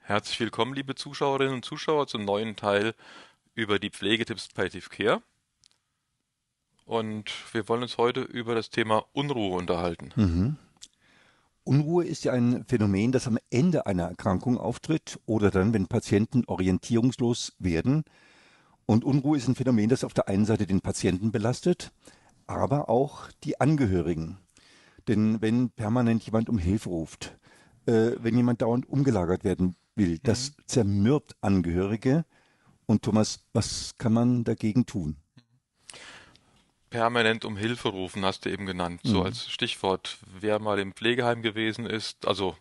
Herzlich willkommen, liebe Zuschauerinnen und Zuschauer, zum neuen Teil über die Pflegetipps Palliative Care. Und wir wollen uns heute über das Thema Unruhe unterhalten. Mhm. Unruhe ist ja ein Phänomen, das am Ende einer Erkrankung auftritt oder dann, wenn Patienten orientierungslos werden. Und Unruhe ist ein Phänomen, das auf der einen Seite den Patienten belastet, aber auch die Angehörigen. Denn wenn permanent jemand um Hilfe ruft, äh, wenn jemand dauernd umgelagert werden will, das mhm. zermürbt Angehörige. Und Thomas, was kann man dagegen tun? permanent um Hilfe rufen, hast du eben genannt, mhm. so als Stichwort. Wer mal im Pflegeheim gewesen ist, also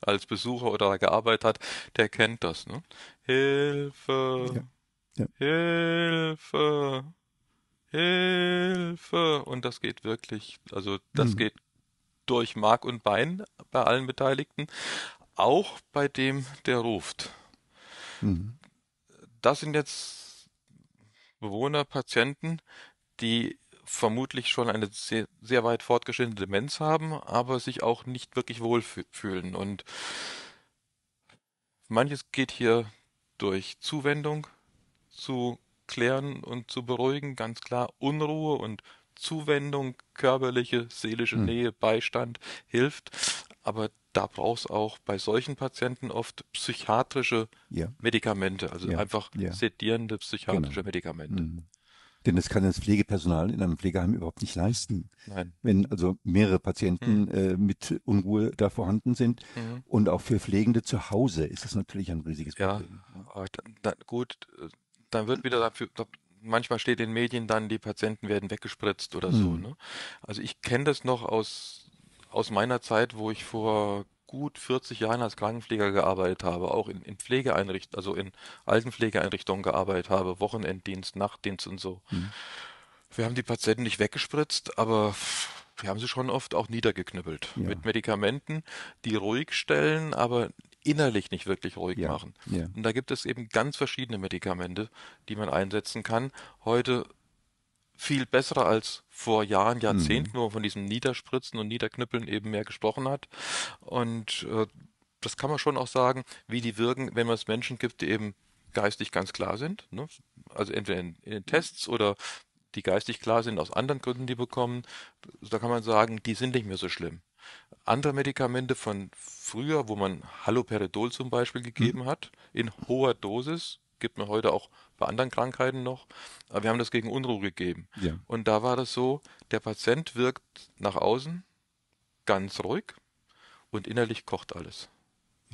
als Besucher oder gearbeitet hat, der kennt das. Ne? Hilfe, ja. Ja. Hilfe, Hilfe. Und das geht wirklich, also das mhm. geht durch Mark und Bein bei allen Beteiligten, auch bei dem, der ruft. Mhm. Das sind jetzt Bewohner, Patienten, die vermutlich schon eine sehr, sehr weit fortgeschrittene Demenz haben, aber sich auch nicht wirklich wohlfühlen. Und manches geht hier durch Zuwendung zu klären und zu beruhigen, ganz klar. Unruhe und Zuwendung, körperliche, seelische hm. Nähe, Beistand hilft. Aber da braucht es auch bei solchen Patienten oft psychiatrische ja. Medikamente, also ja. einfach ja. sedierende psychiatrische genau. Medikamente. Mhm. Denn das kann das Pflegepersonal in einem Pflegeheim überhaupt nicht leisten. Nein. Wenn also mehrere Patienten mhm. äh, mit Unruhe da vorhanden sind. Mhm. Und auch für Pflegende zu Hause ist das natürlich ein riesiges Problem. Ja, ah, da, gut, äh, dann wird wieder dafür, da, manchmal steht in den Medien dann, die Patienten werden weggespritzt oder mhm. so. Hm. Ne? Also ich kenne das noch aus, aus meiner Zeit, wo ich vor gut 40 Jahren als Krankenpfleger gearbeitet habe, auch in, in Pflegeeinrichtungen, also in Altenpflegeeinrichtungen gearbeitet habe, Wochenenddienst, Nachtdienst und so. Mhm. Wir haben die Patienten nicht weggespritzt, aber wir haben sie schon oft auch niedergeknüppelt. Ja. Mit Medikamenten, die ruhig stellen, aber innerlich nicht wirklich ruhig ja. machen. Ja. Und da gibt es eben ganz verschiedene Medikamente, die man einsetzen kann. Heute viel besser als vor Jahren, Jahrzehnten, mhm. wo man von diesem Niederspritzen und Niederknüppeln eben mehr gesprochen hat. Und äh, das kann man schon auch sagen, wie die wirken, wenn man es Menschen gibt, die eben geistig ganz klar sind. Ne? Also entweder in, in den Tests oder die geistig klar sind aus anderen Gründen, die bekommen. Da kann man sagen, die sind nicht mehr so schlimm. Andere Medikamente von früher, wo man Haloperidol zum Beispiel gegeben mhm. hat, in hoher Dosis, gibt man heute auch bei anderen Krankheiten noch. Aber wir haben das gegen Unruhe gegeben. Ja. Und da war das so, der Patient wirkt nach außen ganz ruhig und innerlich kocht alles.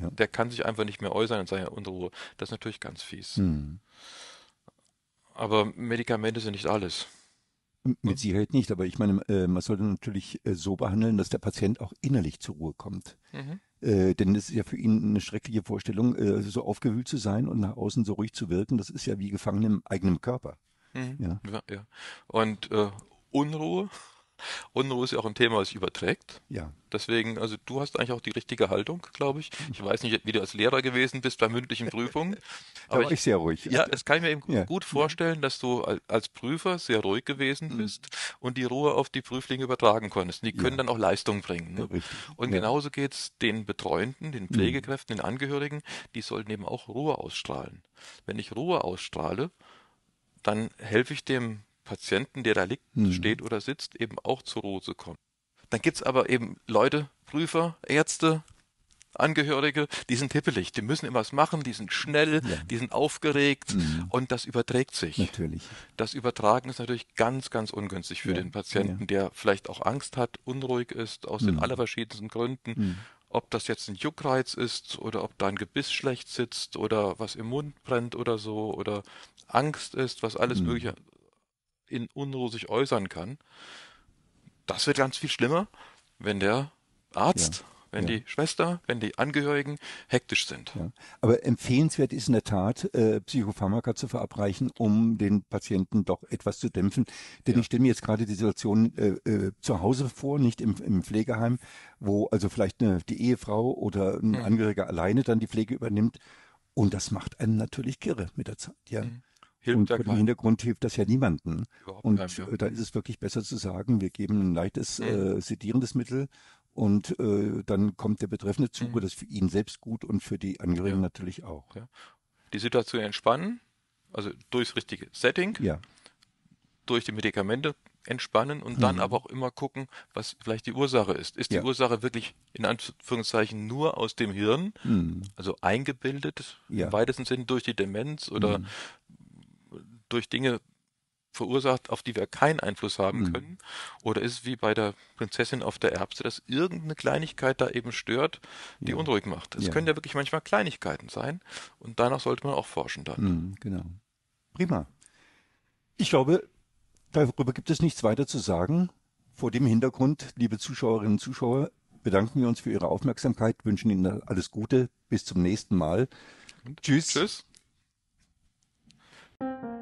Ja. Der kann sich einfach nicht mehr äußern in seiner Unruhe. Das ist natürlich ganz fies. Mhm. Aber Medikamente sind nicht alles. Mit Sicherheit nicht, aber ich meine, äh, man sollte natürlich äh, so behandeln, dass der Patient auch innerlich zur Ruhe kommt. Mhm. Äh, denn es ist ja für ihn eine schreckliche Vorstellung, äh, so aufgewühlt zu sein und nach außen so ruhig zu wirken. Das ist ja wie gefangen im eigenen Körper. Mhm. Ja. Ja, ja. Und äh, Unruhe Unruhe ist ja auch ein Thema, was sich überträgt. Ja. Deswegen, also du hast eigentlich auch die richtige Haltung, glaube ich. Ich weiß nicht, wie du als Lehrer gewesen bist bei mündlichen Prüfungen. aber ich, ich, sehr ruhig. Ja, das kann ich mir eben ja. gut vorstellen, dass du als Prüfer sehr ruhig gewesen mhm. bist mhm. und die Ruhe auf die Prüflinge übertragen konntest. Die können ja. dann auch Leistung bringen. Ne? Ja, und genauso geht es den Betreuenden, den mhm. Pflegekräften, den Angehörigen, die sollten eben auch Ruhe ausstrahlen. Wenn ich Ruhe ausstrahle, dann helfe ich dem Patienten, der da liegt, hm. steht oder sitzt, eben auch zur Rose kommt. Dann gibt es aber eben Leute, Prüfer, Ärzte, Angehörige, die sind hippelig, die müssen immer was machen, die sind schnell, ja. die sind aufgeregt mhm. und das überträgt sich. Natürlich. Das Übertragen ist natürlich ganz, ganz ungünstig für ja. den Patienten, ja. der vielleicht auch Angst hat, unruhig ist, aus mhm. den allerverschiedensten Gründen. Mhm. Ob das jetzt ein Juckreiz ist oder ob da ein Gebiss schlecht sitzt oder was im Mund brennt oder so oder Angst ist, was alles mhm. Mögliche in Unruhe sich äußern kann. Das wird ganz viel schlimmer, wenn der Arzt, ja. wenn ja. die Schwester, wenn die Angehörigen hektisch sind. Ja. Aber empfehlenswert ist in der Tat, äh, Psychopharmaka zu verabreichen, um den Patienten doch etwas zu dämpfen. Denn ich stelle mir jetzt gerade die Situation äh, äh, zu Hause vor, nicht im, im Pflegeheim, wo also vielleicht eine, die Ehefrau oder ein hm. Angehöriger alleine dann die Pflege übernimmt. Und das macht einen natürlich kirre mit der Zeit. Ja. Hm. Hilft und vor Hintergrund hilft das ja niemanden. und keinem, ja. Äh, da ist es wirklich besser zu sagen, wir geben ein leichtes mhm. äh, sedierendes Mittel und äh, dann kommt der Betreffende zu, mhm. das ist für ihn selbst gut und für die Angehörigen ja. natürlich auch. Ja. Die Situation entspannen, also durchs richtige Setting, ja. durch die Medikamente entspannen und mhm. dann aber auch immer gucken, was vielleicht die Ursache ist. Ist die Ursache wirklich in Anführungszeichen nur aus dem Hirn, mhm. also eingebildet, im weitesten Sinn durch die Demenz oder mhm durch Dinge verursacht, auf die wir keinen Einfluss haben mhm. können? Oder ist es wie bei der Prinzessin auf der Erbse, dass irgendeine Kleinigkeit da eben stört, die ja. unruhig macht? Es ja. können ja wirklich manchmal Kleinigkeiten sein und danach sollte man auch forschen dann. Mhm, genau. Prima. Ich glaube, darüber gibt es nichts weiter zu sagen. Vor dem Hintergrund, liebe Zuschauerinnen und Zuschauer, bedanken wir uns für Ihre Aufmerksamkeit, wünschen Ihnen alles Gute, bis zum nächsten Mal. Und tschüss. Tschüss.